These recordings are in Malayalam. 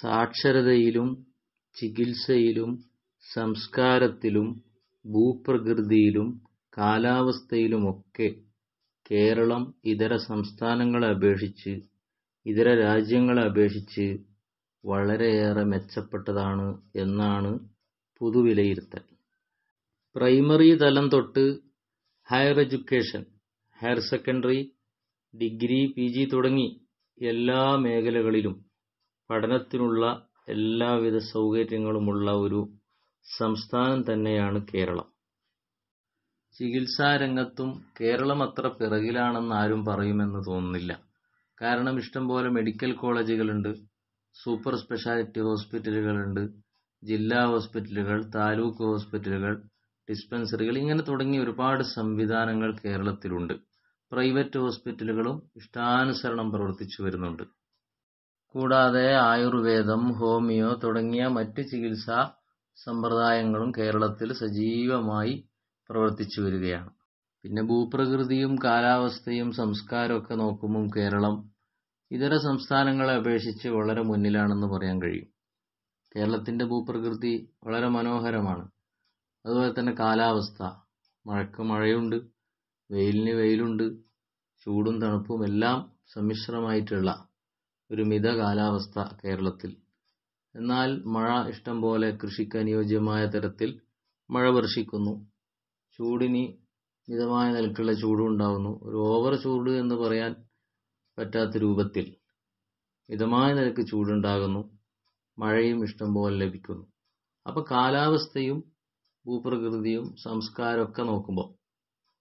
സാക്ഷരതയിലും ചികിത്സയിലും സംസ്കാരത്തിലും ഭൂപ്രകൃതിയിലും കാലാവസ്ഥയിലുമൊക്കെ കേരളം ഇതര സംസ്ഥാനങ്ങളെ അപേക്ഷിച്ച് ഇതര രാജ്യങ്ങളെ അപേക്ഷിച്ച് വളരെയേറെ മെച്ചപ്പെട്ടതാണ് എന്നാണ് പൊതുവിലയിരുത്തൽ പ്രൈമറി തലം തൊട്ട് higher education higher secondary degree P G തുടങ്ങി എല്ലാ മേഖലകളിലും പഠനത്തിനുള്ള എല്ലാവിധ സൗകര്യങ്ങളുമുള്ള ഒരു സംസ്ഥാനം തന്നെയാണ് കേരളം ചികിത്സാരംഗത്തും കേരളം അത്ര പിറകിലാണെന്ന് ആരും പറയുമെന്ന് തോന്നുന്നില്ല കാരണം ഇഷ്ടംപോലെ മെഡിക്കൽ കോളേജുകളുണ്ട് സൂപ്പർ സ്പെഷ്യാലിറ്റി ഹോസ്പിറ്റലുകളുണ്ട് ജില്ലാ ഹോസ്പിറ്റലുകൾ താലൂക്ക് ഹോസ്പിറ്റലുകൾ ഡിസ്പെൻസറികൾ ഇങ്ങനെ തുടങ്ങിയ ഒരുപാട് സംവിധാനങ്ങൾ കേരളത്തിലുണ്ട് പ്രൈവറ്റ് ഹോസ്പിറ്റലുകളും ഇഷ്ടാനുസരണം പ്രവർത്തിച്ചു വരുന്നുണ്ട് കൂടാതെ ആയുർവേദം ഹോമിയോ തുടങ്ങിയ മറ്റ് ചികിത്സാ സമ്പ്രദായങ്ങളും കേരളത്തിൽ സജീവമായി പ്രവർത്തിച്ചു വരികയാണ് പിന്നെ ഭൂപ്രകൃതിയും കാലാവസ്ഥയും സംസ്കാരമൊക്കെ നോക്കുമ്പോൾ കേരളം ഇതര സംസ്ഥാനങ്ങളെ അപേക്ഷിച്ച് വളരെ മുന്നിലാണെന്ന് പറയാൻ കഴിയും കേരളത്തിൻ്റെ ഭൂപ്രകൃതി വളരെ മനോഹരമാണ് അതുപോലെ തന്നെ കാലാവസ്ഥ മഴക്ക് മഴയുണ്ട് വെയിലിന് വെയിലുണ്ട് ചൂടും തണുപ്പും എല്ലാം സമ്മിശ്രമായിട്ടുള്ള ഒരു മിത കാലാവസ്ഥ കേരളത്തിൽ എന്നാൽ മഴ ഇഷ്ടം പോലെ കൃഷിക്ക് അനുയോജ്യമായ തരത്തിൽ മഴ വർഷിക്കുന്നു ചൂടിന് മിതമായ നിലക്കുള്ള ചൂടും ഉണ്ടാകുന്നു ഒരു ഓവർ ചൂട് എന്ന് പറയാൻ പറ്റാത്ത രൂപത്തിൽ മിതമായ നിലക്ക് ചൂടുണ്ടാകുന്നു മഴയും ഇഷ്ടം പോലെ ലഭിക്കുന്നു അപ്പോൾ കാലാവസ്ഥയും ഭൂപ്രകൃതിയും ഒക്കെ നോക്കുമ്പോൾ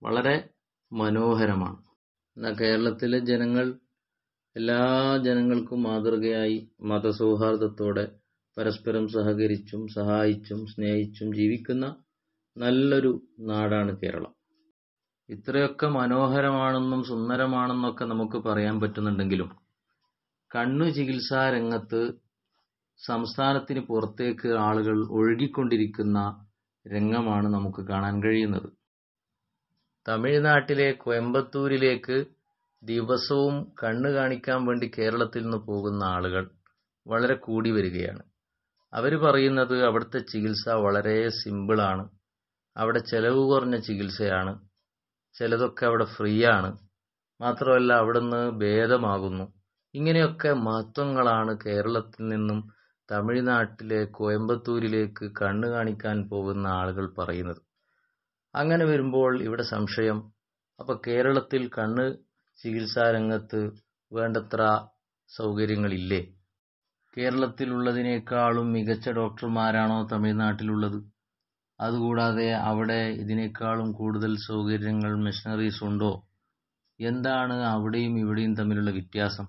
വളരെ മനോഹരമാണ് എന്നാൽ കേരളത്തിലെ ജനങ്ങൾ എല്ലാ ജനങ്ങൾക്കും മാതൃകയായി മതസൗഹാർദ്ദത്തോടെ പരസ്പരം സഹകരിച്ചും സഹായിച്ചും സ്നേഹിച്ചും ജീവിക്കുന്ന നല്ലൊരു നാടാണ് കേരളം ഇത്രയൊക്കെ മനോഹരമാണെന്നും സുന്ദരമാണെന്നൊക്കെ നമുക്ക് പറയാൻ പറ്റുന്നുണ്ടെങ്കിലും കണ്ണു ചികിത്സാ രംഗത്ത് സംസ്ഥാനത്തിന് പുറത്തേക്ക് ആളുകൾ ഒഴുകിക്കൊണ്ടിരിക്കുന്ന രംഗമാണ് നമുക്ക് കാണാൻ കഴിയുന്നത് തമിഴ്നാട്ടിലെ കോയമ്പത്തൂരിലേക്ക് ദിവസവും കണ്ണ് കാണിക്കാൻ വേണ്ടി കേരളത്തിൽ നിന്ന് പോകുന്ന ആളുകൾ വളരെ കൂടി വരികയാണ് അവർ പറയുന്നത് അവിടുത്തെ ചികിത്സ വളരെ സിമ്പിളാണ് അവിടെ ചെലവ് കുറഞ്ഞ ചികിത്സയാണ് ചിലതൊക്കെ അവിടെ ഫ്രീ ആണ് മാത്രമല്ല അവിടുന്ന് ഭേദമാകുന്നു ഇങ്ങനെയൊക്കെ മഹത്വങ്ങളാണ് കേരളത്തിൽ നിന്നും തമിഴ്നാട്ടിലെ കോയമ്പത്തൂരിലേക്ക് കണ്ണു കാണിക്കാൻ പോകുന്ന ആളുകൾ പറയുന്നത് അങ്ങനെ വരുമ്പോൾ ഇവിടെ സംശയം അപ്പോൾ കേരളത്തിൽ കണ്ണ് ചികിത്സാ രംഗത്ത് വേണ്ടത്ര സൗകര്യങ്ങളില്ലേ കേരളത്തിലുള്ളതിനേക്കാളും മികച്ച ഡോക്ടർമാരാണോ തമിഴ്നാട്ടിലുള്ളത് അതുകൂടാതെ അവിടെ ഇതിനേക്കാളും കൂടുതൽ സൗകര്യങ്ങൾ മെഷീനറീസ് ഉണ്ടോ എന്താണ് അവിടെയും ഇവിടെയും തമ്മിലുള്ള വ്യത്യാസം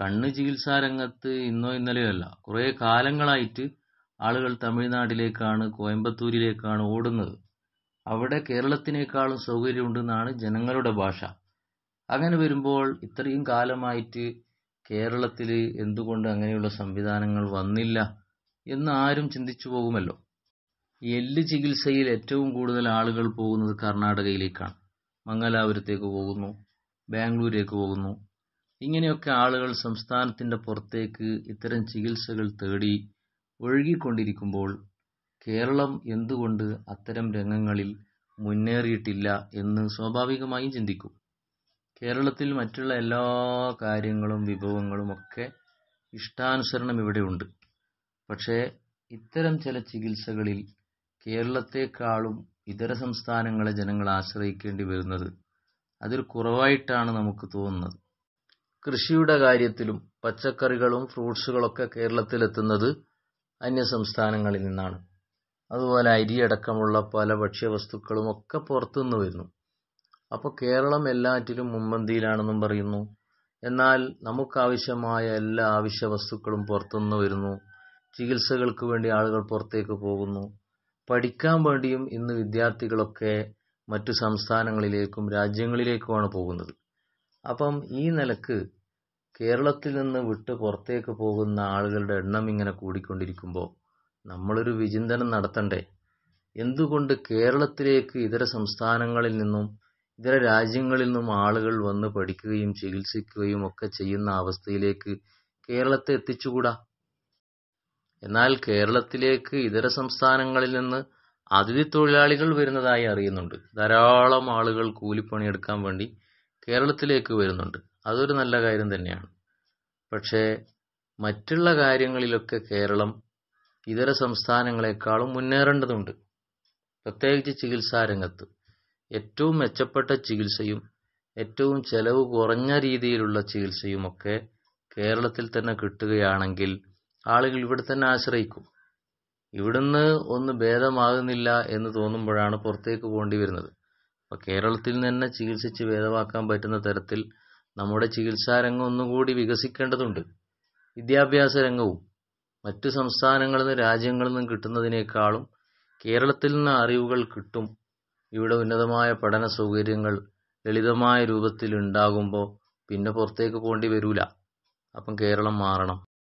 കണ്ണ് ചികിത്സാ രംഗത്ത് ഇന്നോ ഇന്നലെയോ അല്ല കുറേ കാലങ്ങളായിട്ട് ആളുകൾ തമിഴ്നാട്ടിലേക്കാണ് കോയമ്പത്തൂരിലേക്കാണ് ഓടുന്നത് അവിടെ കേരളത്തിനേക്കാളും സൗകര്യമുണ്ടെന്നാണ് ജനങ്ങളുടെ ഭാഷ അങ്ങനെ വരുമ്പോൾ ഇത്രയും കാലമായിട്ട് കേരളത്തിൽ എന്തുകൊണ്ട് അങ്ങനെയുള്ള സംവിധാനങ്ങൾ വന്നില്ല എന്ന് ആരും ചിന്തിച്ചു പോകുമല്ലോ എല്ല് ചികിത്സയിൽ ഏറ്റവും കൂടുതൽ ആളുകൾ പോകുന്നത് കർണാടകയിലേക്കാണ് മംഗലാപുരത്തേക്ക് പോകുന്നു ബാംഗ്ലൂരേക്ക് പോകുന്നു ഇങ്ങനെയൊക്കെ ആളുകൾ സംസ്ഥാനത്തിൻ്റെ പുറത്തേക്ക് ഇത്തരം ചികിത്സകൾ തേടി ഒഴുകിക്കൊണ്ടിരിക്കുമ്പോൾ കേരളം എന്തുകൊണ്ട് അത്തരം രംഗങ്ങളിൽ മുന്നേറിയിട്ടില്ല എന്ന് സ്വാഭാവികമായും ചിന്തിക്കും കേരളത്തിൽ മറ്റുള്ള എല്ലാ കാര്യങ്ങളും വിഭവങ്ങളും ഒക്കെ ഇഷ്ടാനുസരണം ഇവിടെ ഉണ്ട് പക്ഷേ ഇത്തരം ചില ചികിത്സകളിൽ കേരളത്തെക്കാളും ഇതര സംസ്ഥാനങ്ങളെ ജനങ്ങൾ ആശ്രയിക്കേണ്ടി വരുന്നത് അതിൽ കുറവായിട്ടാണ് നമുക്ക് തോന്നുന്നത് കൃഷിയുടെ കാര്യത്തിലും പച്ചക്കറികളും ഫ്രൂട്ട്സുകളൊക്കെ കേരളത്തിലെത്തുന്നത് അന്യ സംസ്ഥാനങ്ങളിൽ നിന്നാണ് അതുപോലെ അരിയടക്കമുള്ള പല ഭക്ഷ്യവസ്തുക്കളും ഒക്കെ പുറത്തുനിന്ന് വരുന്നു അപ്പോൾ കേരളം എല്ലാറ്റിലും മുൻപന്തിയിലാണെന്നും പറയുന്നു എന്നാൽ നമുക്കാവശ്യമായ എല്ലാ ആവശ്യ വസ്തുക്കളും പുറത്തുനിന്ന് വരുന്നു ചികിത്സകൾക്ക് വേണ്ടി ആളുകൾ പുറത്തേക്ക് പോകുന്നു പഠിക്കാൻ വേണ്ടിയും ഇന്ന് വിദ്യാർത്ഥികളൊക്കെ മറ്റു സംസ്ഥാനങ്ങളിലേക്കും രാജ്യങ്ങളിലേക്കുമാണ് പോകുന്നത് അപ്പം ഈ നിലക്ക് കേരളത്തിൽ നിന്ന് വിട്ട് പുറത്തേക്ക് പോകുന്ന ആളുകളുടെ എണ്ണം ഇങ്ങനെ കൂടിക്കൊണ്ടിരിക്കുമ്പോൾ നമ്മളൊരു വിചിന്തനം നടത്തണ്ടേ എന്തുകൊണ്ട് കേരളത്തിലേക്ക് ഇതര സംസ്ഥാനങ്ങളിൽ നിന്നും ഇതര രാജ്യങ്ങളിൽ നിന്നും ആളുകൾ വന്ന് പഠിക്കുകയും ചികിത്സിക്കുകയും ഒക്കെ ചെയ്യുന്ന അവസ്ഥയിലേക്ക് കേരളത്തെ എത്തിച്ചുകൂടാ എന്നാൽ കേരളത്തിലേക്ക് ഇതര സംസ്ഥാനങ്ങളിൽ നിന്ന് അതിഥി തൊഴിലാളികൾ വരുന്നതായി അറിയുന്നുണ്ട് ധാരാളം ആളുകൾ കൂലിപ്പണിയെടുക്കാൻ വേണ്ടി കേരളത്തിലേക്ക് വരുന്നുണ്ട് അതൊരു നല്ല കാര്യം തന്നെയാണ് പക്ഷേ മറ്റുള്ള കാര്യങ്ങളിലൊക്കെ കേരളം ഇതര സംസ്ഥാനങ്ങളെക്കാളും മുന്നേറേണ്ടതുണ്ട് പ്രത്യേകിച്ച് ചികിത്സാരംഗത്ത് ഏറ്റവും മെച്ചപ്പെട്ട ചികിത്സയും ഏറ്റവും ചെലവ് കുറഞ്ഞ രീതിയിലുള്ള ചികിത്സയുമൊക്കെ കേരളത്തിൽ തന്നെ കിട്ടുകയാണെങ്കിൽ ആളുകൾ ഇവിടെ തന്നെ ആശ്രയിക്കും ഇവിടുന്ന് ഒന്ന് ഭേദമാകുന്നില്ല എന്ന് തോന്നുമ്പോഴാണ് പുറത്തേക്ക് പോകേണ്ടി വരുന്നത് അപ്പോൾ കേരളത്തിൽ തന്നെ ചികിത്സിച്ച് ഭേദമാക്കാൻ പറ്റുന്ന തരത്തിൽ നമ്മുടെ ചികിത്സാരംഗം ഒന്നുകൂടി വികസിക്കേണ്ടതുണ്ട് വിദ്യാഭ്യാസ രംഗവും മറ്റു സംസ്ഥാനങ്ങളിൽ നിന്ന് രാജ്യങ്ങളിൽ നിന്നും കിട്ടുന്നതിനേക്കാളും കേരളത്തിൽ നിന്ന് അറിവുകൾ കിട്ടും ഇവിടെ ഉന്നതമായ പഠന സൗകര്യങ്ങൾ ലളിതമായ രൂപത്തിൽ ഉണ്ടാകുമ്പോൾ പിന്നെ പുറത്തേക്ക് പോകേണ്ടി വരില്ല അപ്പം കേരളം മാറണം